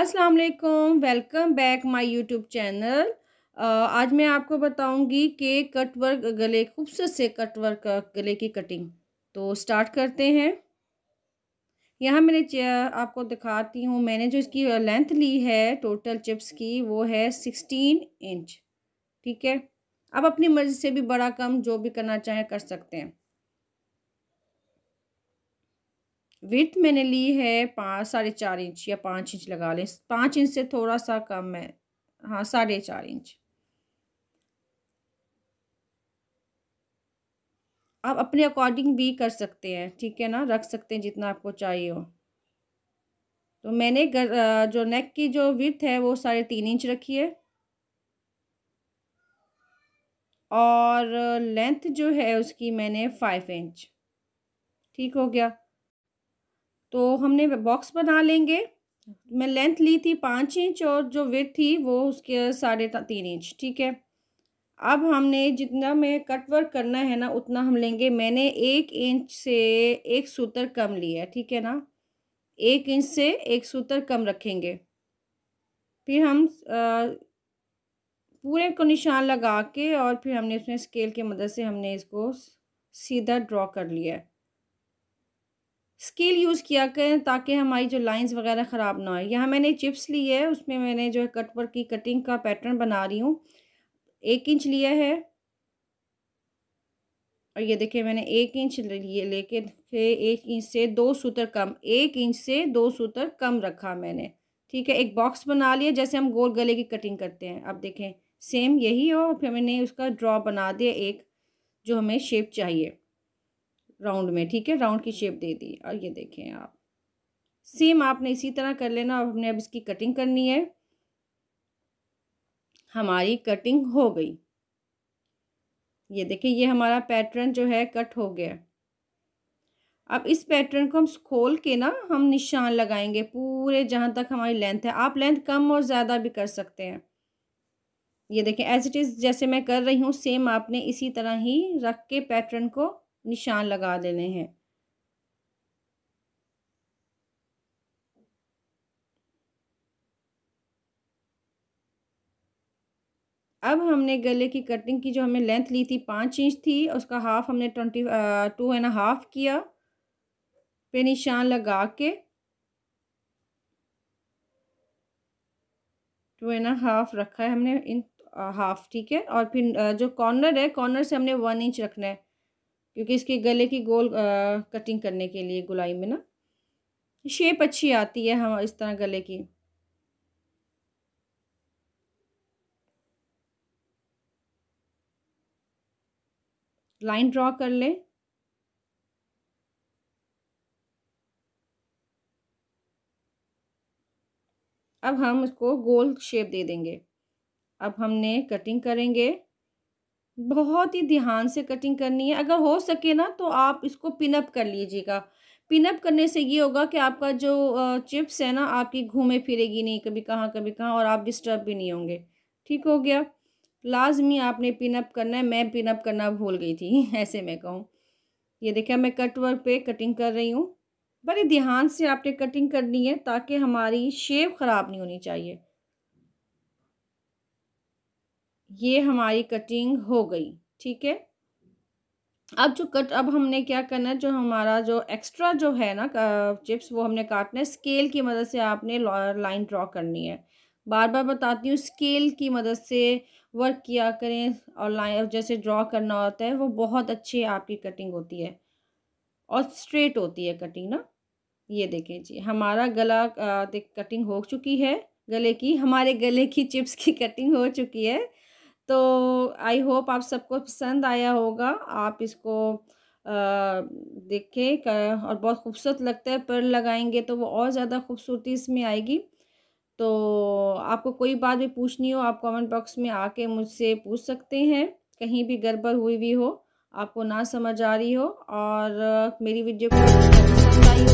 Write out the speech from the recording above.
अस्सलाम वालेकुम welcome back my YouTube channel आज मैं आपको बताऊंगी कि कट वर्क गले खूबसूरत से कट वर्क गले की कटिंग तो स्टार्ट करते हैं यहाँ मैंने आपको दिखाती हूँ मैंने जो इसकी लेंथ ली है टोटल चिप्स की वो है सिक्सटीन इंच ठीक है आप अपनी मर्ज़ी से भी बड़ा कम जो भी करना चाहें कर सकते हैं विथ मैंने ली है पाँच साढ़े चार इंच या पाँच इंच लगा लें पाँच इंच से थोड़ा सा कम है हाँ साढ़े चार इंच आप अपने अकॉर्डिंग भी कर सकते हैं ठीक है ना रख सकते हैं जितना आपको चाहिए हो तो मैंने गर, जो नेक की जो विथ है वो साढ़े तीन इंच रखी है और लेंथ जो है उसकी मैंने फाइव इंच ठीक हो गया तो हमने बॉक्स बना लेंगे मैं लेंथ ली थी पाँच इंच और जो विथ थी वो उसके साढ़े तीन इंच ठीक है अब हमने जितना में कट वर्क करना है ना उतना हम लेंगे मैंने एक इंच से एक सूतर कम लिया है ठीक है ना एक इंच से एक सूतर कम रखेंगे फिर हम आ, पूरे को निशान लगा के और फिर हमने उसमें स्केल की मदद से हमने इसको सीधा ड्रॉ कर लिया है स्केल यूज़ किया करें ताकि हमारी जो लाइंस वगैरह ख़राब ना हो यहाँ मैंने चिप्स ली है उसमें मैंने जो है कटवर की कटिंग का पैटर्न बना रही हूँ एक इंच लिया है और ये देखिए मैंने एक इंच लिए लेके एक इंच से दो सूतर कम एक इंच से दो सूतर कम रखा मैंने ठीक है एक बॉक्स बना लिया जैसे हम गोल गले की कटिंग करते हैं अब देखें सेम यही हो फिर मैंने उसका ड्रॉ बना दिया एक जो हमें शेप चाहिए राउंड में ठीक है राउंड की शेप दे दी और ये देखें आप सेम आपने इसी तरह कर लेना और हमने अब इसकी कटिंग करनी है हमारी कटिंग हो गई ये देखिए ये हमारा पैटर्न जो है कट हो गया अब इस पैटर्न को हम खोल के ना हम निशान लगाएंगे पूरे जहाँ तक हमारी लेंथ है आप लेंथ कम और ज़्यादा भी कर सकते हैं ये देखें एज इट इज़ जैसे मैं कर रही हूँ सेम आपने इसी तरह ही रख के पैटर्न को निशान लगा देने हैं अब हमने गले की कटिंग की जो हमने लेंथ ली थी पाँच इंच थी उसका हाफ हमने ट्वेंटी टू एंड हाफ किया पे निशान लगा के टू एंड हाफ रखा है हमने इन हाफ ठीक है और फिर जो कॉर्नर है कॉर्नर से हमने वन इंच रखना है क्योंकि इसके गले की गोल आ, कटिंग करने के लिए गुलाई में ना शेप अच्छी आती है हम इस तरह गले की लाइन ड्रॉ कर ले अब हम इसको गोल शेप दे देंगे अब हमने कटिंग करेंगे बहुत ही ध्यान से कटिंग करनी है अगर हो सके ना तो आप इसको पिनअप कर लीजिएगा पिनअप करने से ये होगा कि आपका जो चिप्स है ना आपकी घूमे फिरेगी नहीं कभी कहाँ कभी कहाँ और आप डिस्टर्ब भी नहीं होंगे ठीक हो गया लाजमी आपने पिनअप करना है मैं पिनअप करना भूल गई थी ऐसे मैं कहूँ ये देखिए मैं कट वर्क पे कटिंग कर रही हूँ बड़े ध्यान से आपने कटिंग करनी है ताकि हमारी शेप ख़राब नहीं होनी चाहिए ये हमारी कटिंग हो गई ठीक है अब जो कट अब हमने क्या करना है जो हमारा जो एक्स्ट्रा जो है ना चिप्स वो हमने काटना है स्केल की मदद से आपने लाइन ड्रॉ करनी है बार बार बताती हूँ स्केल की मदद से वर्क किया करें और लाइन जैसे ड्रॉ करना होता है वो बहुत अच्छी आपकी कटिंग होती है और स्ट्रेट होती है कटिंग ना ये देखें जी हमारा गला कटिंग हो चुकी है गले की हमारे गले की चिप्स की कटिंग हो चुकी है तो आई होप आप सबको पसंद आया होगा आप इसको देखें और बहुत खूबसूरत लगता है पर लगाएंगे तो वो और ज़्यादा खूबसूरती इसमें आएगी तो आपको कोई बात भी पूछनी हो आप कमेंट बॉक्स में आके मुझसे पूछ सकते हैं कहीं भी गड़बड़ हुई हुई हो आपको ना समझ आ रही हो और मेरी वीडियो को पसंद आई हो